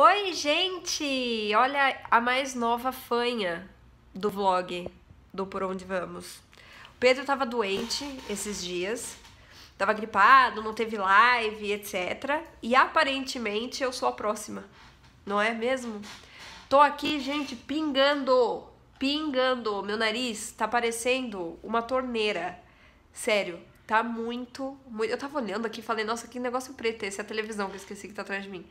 Oi, gente! Olha a mais nova fanha do vlog do Por Onde Vamos. O Pedro tava doente esses dias, tava gripado, não teve live, etc. E aparentemente eu sou a próxima, não é mesmo? Tô aqui, gente, pingando, pingando. Meu nariz tá parecendo uma torneira. Sério, tá muito, muito. Eu tava olhando aqui e falei, nossa, que negócio preto esse, é a televisão que eu esqueci que tá atrás de mim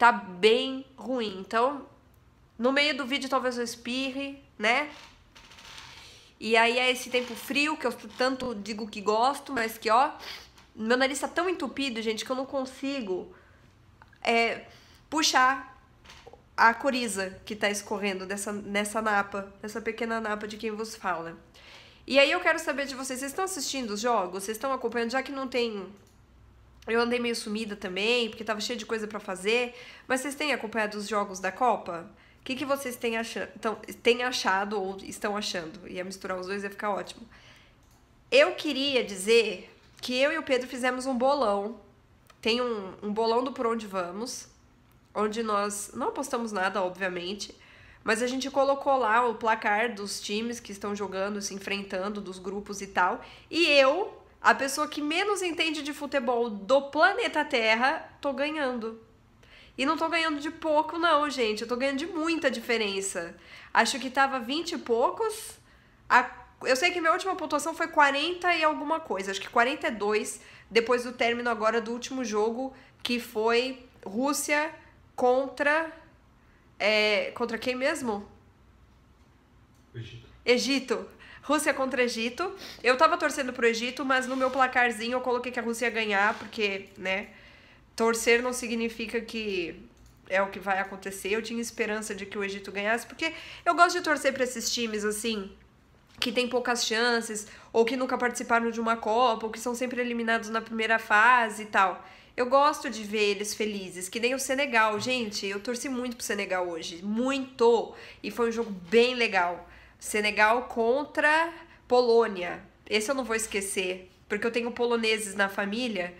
tá bem ruim. Então, no meio do vídeo talvez eu espirre, né? E aí é esse tempo frio que eu tanto digo que gosto, mas que, ó, meu nariz tá tão entupido, gente, que eu não consigo é, puxar a coriza que tá escorrendo dessa, nessa napa, nessa pequena napa de quem vos fala. E aí eu quero saber de vocês, vocês estão assistindo os jogos? Vocês estão acompanhando? Já que não tem eu andei meio sumida também, porque tava cheio de coisa para fazer. Mas vocês têm acompanhado os jogos da Copa? O que, que vocês têm, achando, então, têm achado ou estão achando? Ia misturar os dois, ia ficar ótimo. Eu queria dizer que eu e o Pedro fizemos um bolão. Tem um, um bolão do Por Onde Vamos, onde nós não apostamos nada, obviamente, mas a gente colocou lá o placar dos times que estão jogando, se enfrentando, dos grupos e tal. E eu a pessoa que menos entende de futebol do planeta Terra, tô ganhando. E não tô ganhando de pouco, não, gente. Eu tô ganhando de muita diferença. Acho que tava 20 e poucos. A... Eu sei que minha última pontuação foi 40 e alguma coisa. Acho que 42, depois do término agora do último jogo, que foi Rússia contra. É... Contra quem mesmo? Egito. Egito. Rússia contra Egito. Eu tava torcendo pro Egito, mas no meu placarzinho eu coloquei que a Rússia ia ganhar, porque, né? Torcer não significa que é o que vai acontecer. Eu tinha esperança de que o Egito ganhasse, porque eu gosto de torcer para esses times assim, que tem poucas chances, ou que nunca participaram de uma Copa, ou que são sempre eliminados na primeira fase e tal. Eu gosto de ver eles felizes, que nem o Senegal, gente. Eu torci muito pro Senegal hoje, muito! E foi um jogo bem legal. Senegal contra Polônia. Esse eu não vou esquecer, porque eu tenho poloneses na família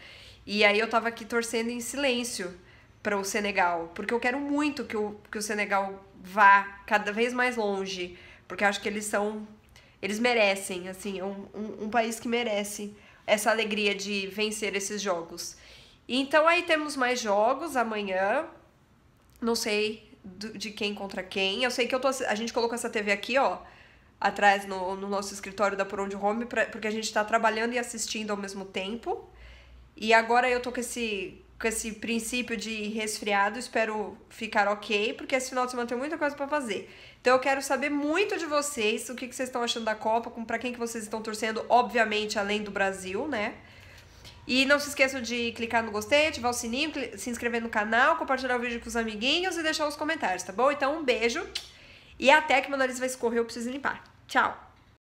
e aí eu tava aqui torcendo em silêncio para o Senegal, porque eu quero muito que o, que o Senegal vá cada vez mais longe, porque eu acho que eles são. Eles merecem, assim, é um, um, um país que merece essa alegria de vencer esses jogos. Então aí temos mais jogos amanhã. Não sei de, quem contra quem. Eu sei que eu tô. A gente colocou essa TV aqui, ó, atrás no, no nosso escritório da Por Onde Home, pra, porque a gente tá trabalhando e assistindo ao mesmo tempo. E agora eu tô com esse, com esse princípio de resfriado, espero ficar ok, porque esse final de semana tem muita coisa para fazer. Então eu quero saber muito de vocês, o que, que vocês estão achando da Copa, para quem que vocês estão torcendo, obviamente, além do Brasil, né? E não se esqueçam de clicar no gostei, ativar o sininho, se inscrever no canal, compartilhar o vídeo com os amiguinhos e deixar os comentários, tá bom? Então, um beijo e até que meu nariz vai escorrer, eu preciso limpar. Tchau!